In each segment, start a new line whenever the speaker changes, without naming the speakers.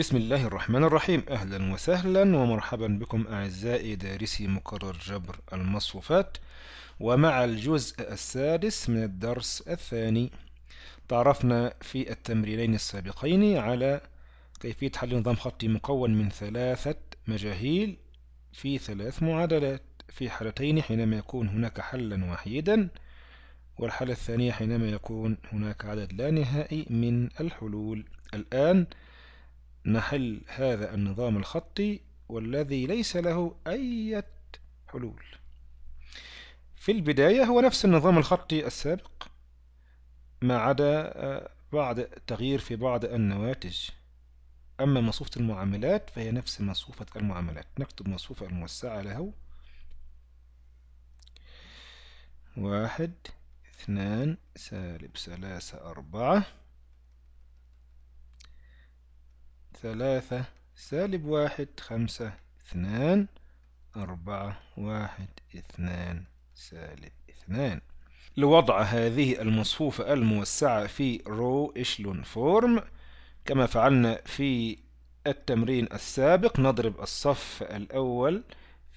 بسم الله الرحمن الرحيم أهلا وسهلا ومرحبا بكم أعزائي دارسي مقرر جبر المصفوفات ومع الجزء السادس من الدرس الثاني تعرفنا في التمرينين السابقين على كيفية حل نظام خطي مكون من ثلاثة مجاهيل في ثلاث معادلات في حالتين حينما يكون هناك حلا وحيدا والحالة الثانية حينما يكون هناك عدد لا نهائي من الحلول الآن نحل هذا النظام الخطي والذي ليس له أي حلول في البداية هو نفس النظام الخطي السابق ما عدا آه، بعض تغيير في بعض النواتج أما مصفوفة المعاملات فهي نفس مصفوفة المعاملات نكتب مصفوفة الموسعة له واحد اثنان سالب ثلاثة أربعة ثلاثة سالب واحد خمسة اثنان أربعة واحد اثنان سالب اثنان لوضع هذه المصفوفة الموسعة في رو إشلون فورم كما فعلنا في التمرين السابق نضرب الصف الأول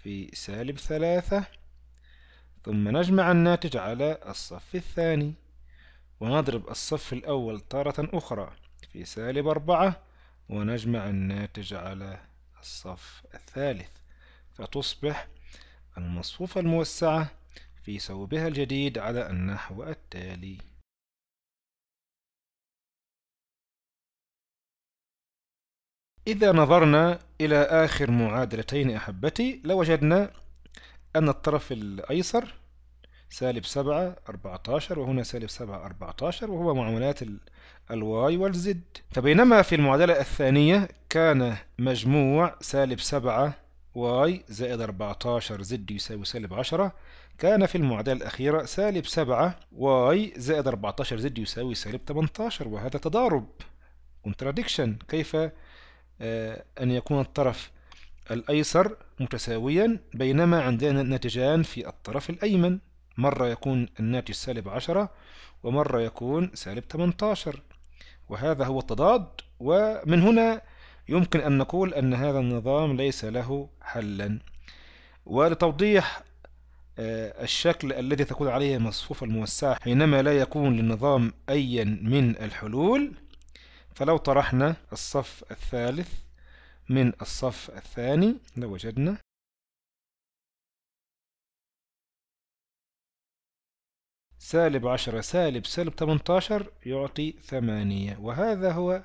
في سالب ثلاثة ثم نجمع الناتج على الصف الثاني ونضرب الصف الأول طارة أخرى في سالب أربعة ونجمع الناتج على الصف الثالث فتصبح المصفوفة الموسعة في ثوبها الجديد على النحو التالي إذا نظرنا إلى آخر معادلتين أحبتي لوجدنا أن الطرف الأيسر سالب 7 14 وهنا سالب 7 14 وهو معاملات الواي والزد فبينما في المعادلة الثانية كان مجموع سالب 7 واي زائد 14 زد يساوي سالب 10 كان في المعادلة الأخيرة سالب 7 واي زائد 14 زد يساوي سالب 18 وهذا تضارب contradiction كيف آه، أن يكون الطرف الأيسر متساويا بينما عندنا ناتجان في الطرف الأيمن مرة يكون الناتج سالب 10 ومرة يكون سالب 18 وهذا هو التضاد ومن هنا يمكن أن نقول أن هذا النظام ليس له حلا ولتوضيح آه، الشكل الذي تكون عليه المصفوفة الموسعة حينما لا يكون للنظام أيا من الحلول فلو طرحنا الصف الثالث من الصف الثاني لوجدنا سالب عشرة سالب سالب 18 يعطي ثمانية وهذا هو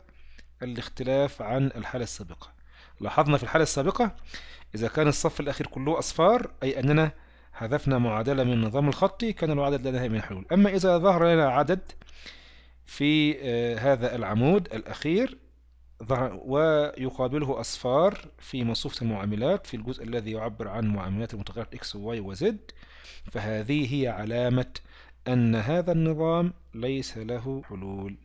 الاختلاف عن الحالة السابقة لاحظنا في الحالة السابقة إذا كان الصف الأخير كله أصفار أي أننا حذفنا معادلة من النظام الخطي كان العدد لا من الحلول أما إذا ظهر لنا عدد في آه، هذا العمود الأخير ويقابله أصفار في مصفوفة المعاملات في الجزء الذي يعبر عن معاملات المتغيرات x و y و z فهذه هي علامة أن هذا النظام ليس له حلول